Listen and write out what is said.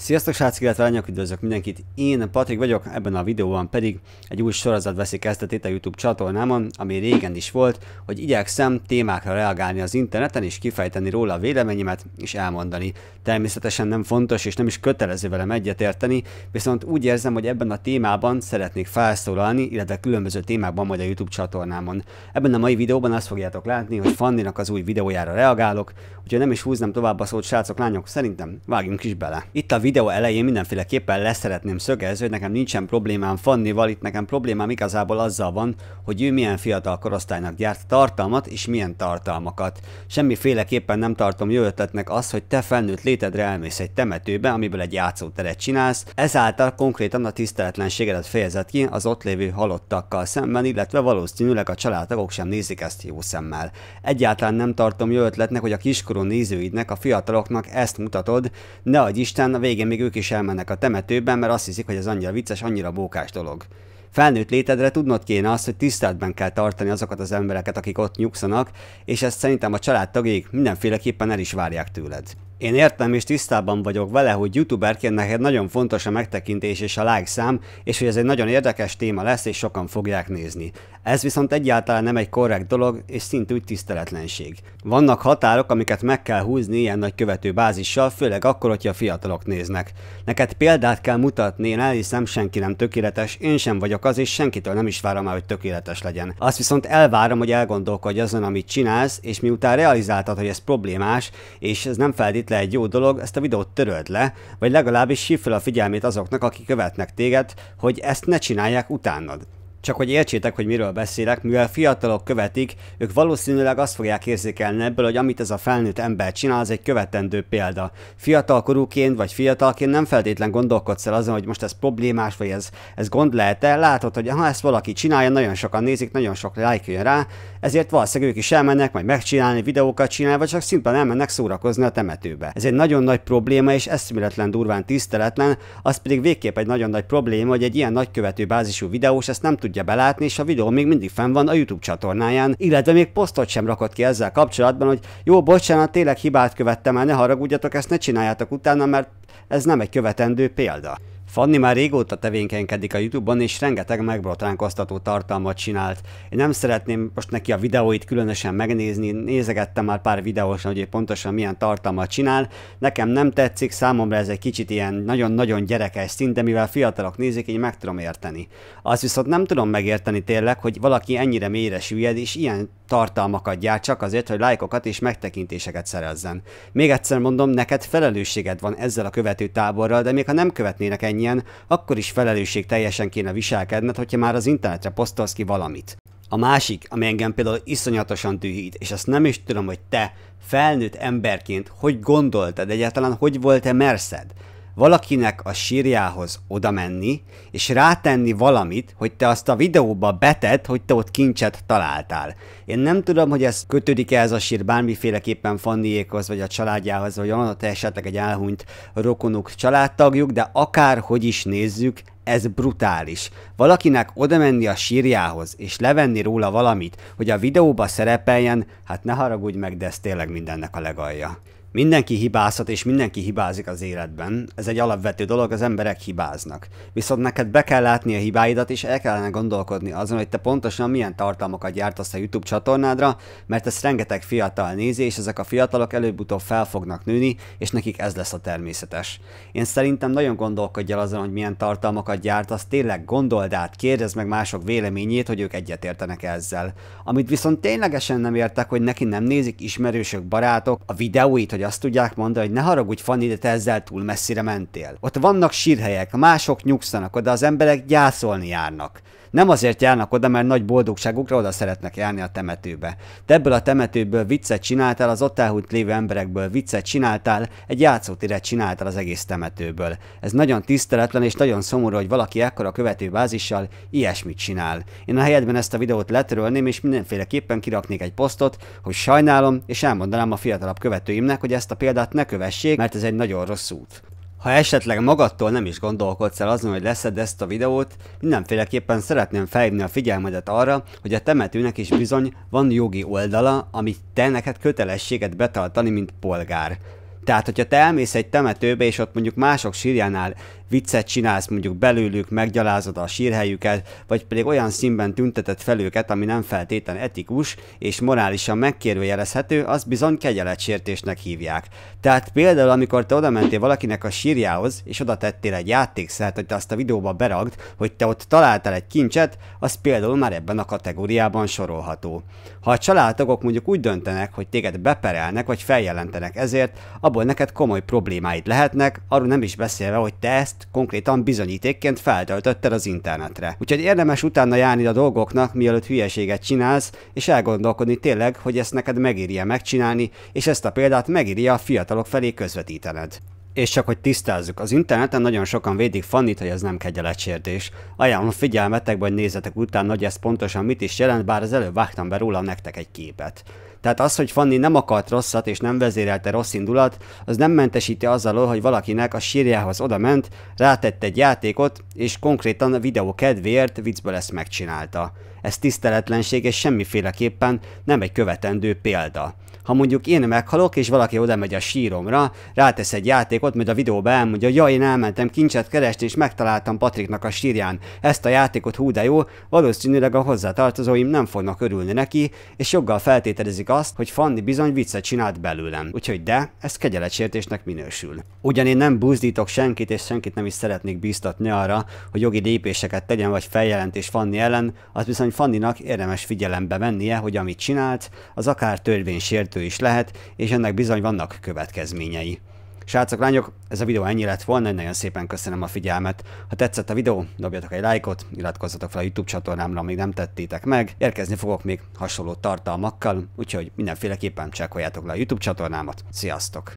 Sziasztok srácok, illetve lányok, üdvözlök mindenkit! Én Patrik vagyok, ebben a videóban pedig egy új sorozat veszi kezdetét a YouTube csatornámon, ami régen is volt, hogy igyekszem témákra reagálni az interneten és kifejteni róla a véleményemet és elmondani. Természetesen nem fontos és nem is kötelező velem egyetérteni, viszont úgy érzem, hogy ebben a témában szeretnék felszólalni, illetve különböző témákban majd a YouTube csatornámon. Ebben a mai videóban azt fogjátok látni, hogy Fanninak az új videójára reagálok, Úgyhogy nem is húznám tovább a szót, srácok, lányok, szerintem vágjunk is bele. Itt a videó elején mindenféleképpen leszeretném szögezni, hogy nekem nincsen problémám Fannival, itt nekem problémám igazából azzal van, hogy ő milyen fiatal korosztálynak gyárt tartalmat és milyen tartalmakat. Semmiféleképpen nem tartom jó ötletnek azt, hogy te felnőtt létedre elmész egy temetőbe, amiből egy játszóteret csinálsz, ezáltal konkrétan a tiszteletlenségedet fejezed ki az ott lévő halottakkal szemben, illetve valószínűleg a családtagok sem nézik ezt jó szemmel. Egyáltalán nem tartom jó ötletnek, hogy a kiskorú szomorú nézőidnek, a fiataloknak ezt mutatod, ne adj Isten, a végén még ők is elmennek a temetőben, mert azt hiszik, hogy ez annyira vicces, annyira bókás dolog. Felnőtt létedre tudnod kéne azt, hogy tiszteletben kell tartani azokat az embereket, akik ott nyugszanak, és ezt szerintem a családtagjék mindenféleképpen el is várják tőled. Én értem és tisztában vagyok vele, hogy youtuberként neked nagyon fontos a megtekintés és a like szám, és hogy ez egy nagyon érdekes téma lesz és sokan fogják nézni. Ez viszont egyáltalán nem egy korrekt dolog és szintű tiszteletlenség. Vannak határok, amiket meg kell húzni ilyen nagy követő bázissal, főleg akkor, hogyha fiatalok néznek. Neked példát kell mutatni, én elhiszem senki nem tökéletes, én sem vagyok az és senkitől nem is várom el, hogy tökéletes legyen. Azt viszont elvárom, hogy elgondolkodj azon, amit csinálsz, és miután realizáltad, hogy ez problémás, és ez nem feltétlenül le egy jó dolog, ezt a videót töröld le, vagy legalábbis hív fel a figyelmét azoknak, akik követnek téged, hogy ezt ne csinálják utánad. Csak hogy értsétek, hogy miről beszélek, mivel fiatalok követik, ők valószínűleg azt fogják érzékelni ebből, hogy amit ez a felnőtt ember csinál, az egy követendő példa. Fiatalkorúként vagy fiatalként nem feltétlen gondolkodsz el azon, hogy most ez problémás, vagy ez, ez gond lehet-e. Látod, hogy ha ezt valaki csinálja, nagyon sokan nézik, nagyon sok like jön rá, ezért valószínűleg ők is elmennek majd megcsinálni, videókat csinálni, vagy csak szimplán elmennek szórakozni a temetőbe. Ez egy nagyon nagy probléma, és eszméletlen durván tiszteletlen, az pedig végképp egy nagyon nagy probléma, hogy egy ilyen nagy követő bázisú videós ezt nem tudja belátni, és a videó még mindig fenn van a YouTube csatornáján, illetve még posztot sem rakott ki ezzel kapcsolatban, hogy jó, bocsánat, tényleg hibát követtem el, ne haragudjatok, ezt ne csináljátok utána, mert ez nem egy követendő példa. Fanni már régóta tevékenykedik a YouTube-on, és rengeteg megbotránkoztató tartalmat csinált. Én nem szeretném most neki a videóit különösen megnézni, nézegettem már pár videósan, hogy pontosan milyen tartalmat csinál. Nekem nem tetszik, számomra ez egy kicsit ilyen nagyon-nagyon gyerekes szint, de mivel fiatalok nézik, így meg tudom érteni. Azt viszont nem tudom megérteni tényleg, hogy valaki ennyire mélyre süllyed, és ilyen tartalmakat gyárt csak azért, hogy lájkokat és megtekintéseket szerezzen. Még egyszer mondom, neked felelősséged van ezzel a követő táborral, de még ha nem követnének ennyi menjen, akkor is felelősség teljesen kéne viselkedned, hogyha már az internetre posztolsz ki valamit. A másik, ami engem például iszonyatosan dühít, és azt nem is tudom, hogy te, felnőtt emberként, hogy gondoltad egyáltalán, hogy volt-e merszed? valakinek a sírjához oda menni, és rátenni valamit, hogy te azt a videóba beted, hogy te ott kincset találtál. Én nem tudom, hogy ez kötődik-e ez a sír bármiféleképpen Fanniékhoz, vagy a családjához, vagy van ott esetleg egy elhunyt rokonuk családtagjuk, de akárhogy is nézzük, ez brutális. Valakinek oda menni a sírjához, és levenni róla valamit, hogy a videóba szerepeljen, hát ne haragudj meg, de ez tényleg mindennek a legalja. Mindenki hibázhat, és mindenki hibázik az életben. Ez egy alapvető dolog, az emberek hibáznak. Viszont neked be kell látni a hibáidat, és el kellene gondolkodni azon, hogy te pontosan milyen tartalmakat gyártasz a YouTube csatornádra, mert ezt rengeteg fiatal nézi, és ezek a fiatalok előbb-utóbb fel fognak nőni, és nekik ez lesz a természetes. Én szerintem nagyon gondolkodj el azon, hogy milyen tartalmakat gyártasz, tényleg gondold át, kérdezd meg mások véleményét, hogy ők egyetértenek ezzel. Amit viszont ténylegesen nem értek, hogy neki nem nézik ismerősök, barátok a videóit, hogy azt tudják mondani, hogy ne haragudj Fanni, de te ezzel túl messzire mentél. Ott vannak sírhelyek, mások nyugszanak oda, az emberek gyászolni járnak. Nem azért járnak oda, mert nagy boldogságukra oda szeretnek járni a temetőbe. Te ebből a temetőből viccet csináltál, az ott elhúnyt lévő emberekből viccet csináltál, egy játszótéret csináltál az egész temetőből. Ez nagyon tiszteletlen és nagyon szomorú, hogy valaki ekkora követőbázissal ilyesmit csinál. Én a helyedben ezt a videót letörölném, és mindenféleképpen kiraknék egy posztot, hogy sajnálom, és elmondanám a fiatalabb követőimnek, hogy hogy ezt a példát ne kövessék, mert ez egy nagyon rossz út. Ha esetleg magadtól nem is gondolkodsz el azon, hogy leszed ezt a videót, mindenféleképpen szeretném felhívni a figyelmedet arra, hogy a temetőnek is bizony van jogi oldala, amit te neked kötelességet betartani, mint polgár. Tehát, hogyha te elmész egy temetőbe, és ott mondjuk mások sírjánál viccet csinálsz, mondjuk belőlük, meggyalázod a sírhelyüket, vagy pedig olyan színben tüntetett fel őket, ami nem feltétlen etikus és morálisan megkérdőjelezhető, az bizony kegyeletsértésnek hívják. Tehát például, amikor te oda mentél valakinek a sírjához, és oda tettél egy játékszert, hogy te azt a videóba beragd, hogy te ott találtál egy kincset, az például már ebben a kategóriában sorolható. Ha a családtagok mondjuk úgy döntenek, hogy téged beperelnek vagy feljelentenek ezért, abban abból neked komoly problémáid lehetnek, arról nem is beszélve, hogy te ezt konkrétan bizonyítékként feltöltötted az internetre. Úgyhogy érdemes utána járni a dolgoknak, mielőtt hülyeséget csinálsz, és elgondolkodni tényleg, hogy ezt neked megírja megcsinálni, és ezt a példát megírja a fiatalok felé közvetítened. És csak hogy tisztázzuk, az interneten nagyon sokan védik Fannit, hogy ez nem kegyeletsértés. Ajánlom figyelmetekbe, hogy nézzetek után, hogy ez pontosan mit is jelent, bár az előbb vágtam be róla nektek egy képet. Tehát az, hogy Fanni nem akart rosszat és nem vezérelte rossz indulat, az nem mentesíti azzal, hogy valakinek a sírjához odament, rátette egy játékot, és konkrétan a videó kedvéért viccből ezt megcsinálta. Ez tiszteletlenség és semmiféleképpen nem egy követendő példa. Ha mondjuk én meghalok, és valaki oda megy a síromra, rátesz egy játékot, majd a videóba elmondja, jaj, én elmentem kincset keresni, és megtaláltam Patriknak a sírján. Ezt a játékot hú de jó, valószínűleg a hozzátartozóim nem fognak örülni neki, és joggal feltételezik azt, azt, hogy Fanni bizony viccet csinált belőlem, úgyhogy de, ez kegyeletsértésnek minősül. Ugyan én nem buzdítok senkit, és senkit nem is szeretnék bíztatni arra, hogy jogi lépéseket tegyen vagy feljelentés Fanni ellen, az bizony Fanninak érdemes figyelembe vennie, hogy amit csinált, az akár törvénysértő is lehet, és ennek bizony vannak következményei. Srácok, lányok, ez a videó ennyi lett volna, nagyon szépen köszönöm a figyelmet. Ha tetszett a videó, dobjatok egy lájkot, iratkozzatok fel a YouTube csatornámra, amíg nem tettétek meg. Érkezni fogok még hasonló tartalmakkal, úgyhogy mindenféleképpen csekkoljátok le a YouTube csatornámat. Sziasztok!